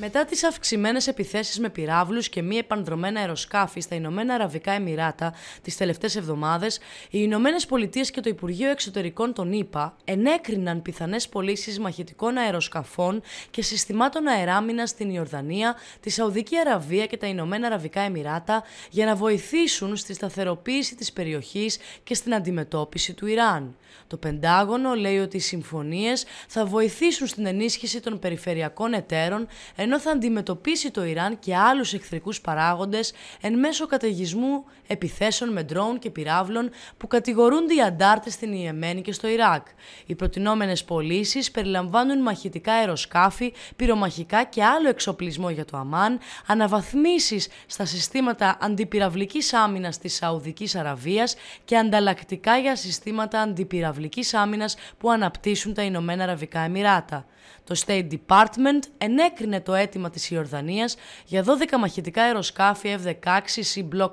Μετά τις αυξημένες επιθέσεις με πυράβλους και μη επανδρομένα αεροσκάφη στα Ηνωμένα Αραβικά Εμμυράτα τις τελευταίες εβδομάδες, οι Ηνωμένες Πολιτείες και το Υπουργείο Εξωτερικών των ΗΠΑ ενέκριναν πιθανές πωλήσεις μαχητικών αεροσκαφών και συστημάτων αεράμινας στην Ιορδανία, τη Σαουδική Αραβία και τα Ηνωμένα Αραβικά Εμμυράτα για να βοηθήσουν στη σταθεροποίηση της περιοχής και στην αντιμετώπιση του Ιράν. Το Πεντάγωνο λέει ότι οι συμφωνίες θα βοηθήσουν στην ενίσχυση των περιφερειακών εταίρων, ενώ θα αντιμετωπίσει το Ιράν και άλλους εχθρικούς παράγοντες εν μέσω καταιγισμού επιθέσεων με ντρόουν και πυράβλων που κατηγορούνται οι αντάρτες στην Ιεμένη και στο Ιράκ. Οι προτινόμενες πωλήσεις περιλαμβάνουν μαχητικά αεροσκάφη, πυρομαχικά και άλλο εξοπλισμό για το Αμάν, αναβαθμίσεις στα συστήματα αντιπυραυλικής άμυνας της Σαουδικής Αραβίας και ανταλλακτικά για συστήματα αντιπυραυλικής άμυνας που αναπτύσσουν τα Ηνωμένα Αραβικά Εμμυράτα. Το State Department ενέκρινε το αίτημα της Ιορδανίας για 12 μαχητικά αεροσκάφη F-16 C-Block 70,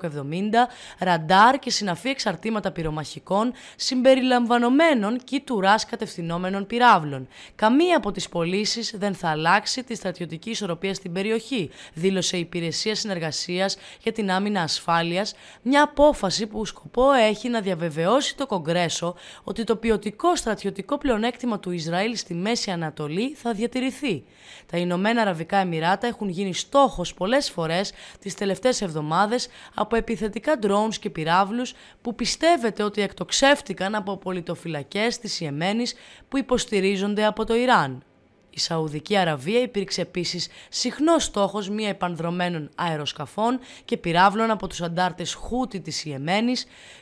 ραντάρ και συναφή εξαρτήματα πυρομαχικών συμπεριλαμβανομένων και τουράς κατευθυνόμενων πυράβλων. Καμία από τις πωλήσεις δεν θα αλλάξει τη στρατιωτική ισορροπία στην περιοχή, δήλωσε η Υπηρεσία Συνεργασίας για την Άμυνα Ασφάλειας, μια απόφαση που σκοπό έχει να διαβεβαιώσει το Κογκρέσο ότι το ποιοτικό στρατιωτικό πλεονέκτημα του Ισραήλ στη Μέση Ανατολή θα διατηρηθεί. Τα Ηνωμένα Αραβικά Αραβικά Εμμυράτα έχουν γίνει στόχος πολλές φορές τις τελευταίες εβδομάδες από επιθετικά ντρόουν και πυράβλους που πιστεύεται ότι εκτοξεύτηκαν από πολιτοφυλακές της Ιεμένης που υποστηρίζονται από το Ιράν. Η Σαουδική Αραβία υπήρξε επίσης συχνός στόχος μη επανδρομένων αεροσκαφών και πυράβλων από τους αντάρτες Χούτι της Ιεμένη,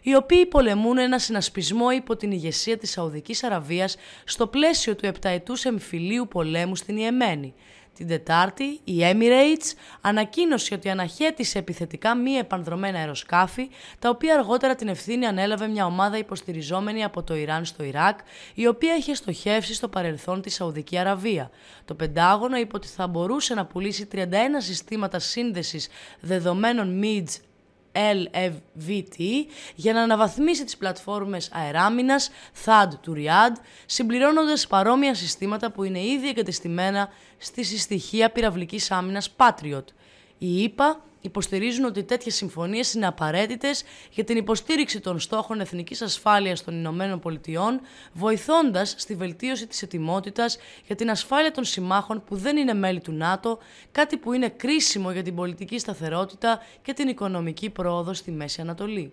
οι οποίοι πολεμούν ένα συνασπισμό υπό την ηγεσία της Σαουδικής Αραβίας στο πλαίσιο του επταετούς εμφυλίου πολέμου στην Ιεμένη, την Τετάρτη, η Emirates ανακοίνωσε ότι αναχέτησε επιθετικά μη επανδρομένα αεροσκάφη, τα οποία αργότερα την ευθύνη ανέλαβε μια ομάδα υποστηριζόμενη από το Ιράν στο Ιράκ, η οποία είχε στοχεύσει στο παρελθόν τη Σαουδική Αραβία. Το Πεντάγωνο είπε ότι θα μπορούσε να πουλήσει 31 συστήματα σύνδεσης δεδομένων MIDS LFVT για να αναβαθμίσει τις πλατφόρμες αεράμινας THAAD του Ριάντ, συμπληρώνοντας παρόμοια συστήματα που είναι ήδη εγκατεστημένα στη συστοιχεία πυραυλικής άμυνας Patriot οι ΗΠΑ υποστηρίζουν ότι τέτοιες συμφωνίες είναι απαραίτητες για την υποστήριξη των στόχων εθνικής ασφάλειας των Ηνωμένων Πολιτειών, βοηθώντας στη βελτίωση της ετοιμότητας για την ασφάλεια των συμμάχων που δεν είναι μέλη του ΝΑΤΟ, κάτι που είναι κρίσιμο για την πολιτική σταθερότητα και την οικονομική πρόοδο στη Μέση Ανατολή.